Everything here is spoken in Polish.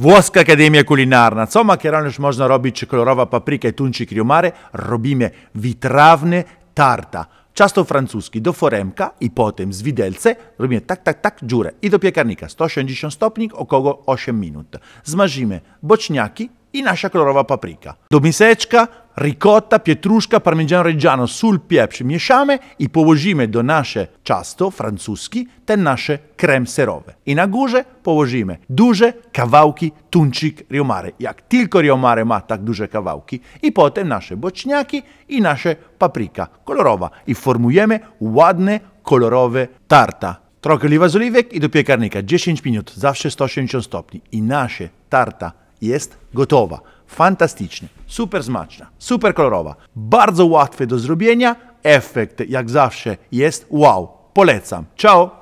Włoska Akademia Kulinarna. Co makaronów można robić, czy kolorowa papryka i tuńczyk riomare? Robimy witrawny tarta. Ciasto francuskie do foremka i potem z widelce robimy tak, tak, tak dziurę i do piekarnika 180 stopni, około 8 minut. Zmażymy boczniaki i nasza kolorowa papryka. Do miseczka ricotta, pietruszka, parmigiano reggiano, sul pieprz mieszamy i położimy do nasze ciasto francuski te nasze krem serowe. I na górze położymy duże kawałki tuncik riomare. Jak tylko riomare ma tak duże kawałki. I potem nasze boczniaki i nasze papryka kolorowa. I formujemy ładne, kolorowe tarta. Trochę oliwa z oliwek i do piekarnika. 10 minut, zawsze 180 stopni. I nasze tarta jest gotowa. Fantastycznie, super smaczna, super kolorowa, bardzo łatwe do zrobienia, efekt jak zawsze jest wow. Polecam. Ciao!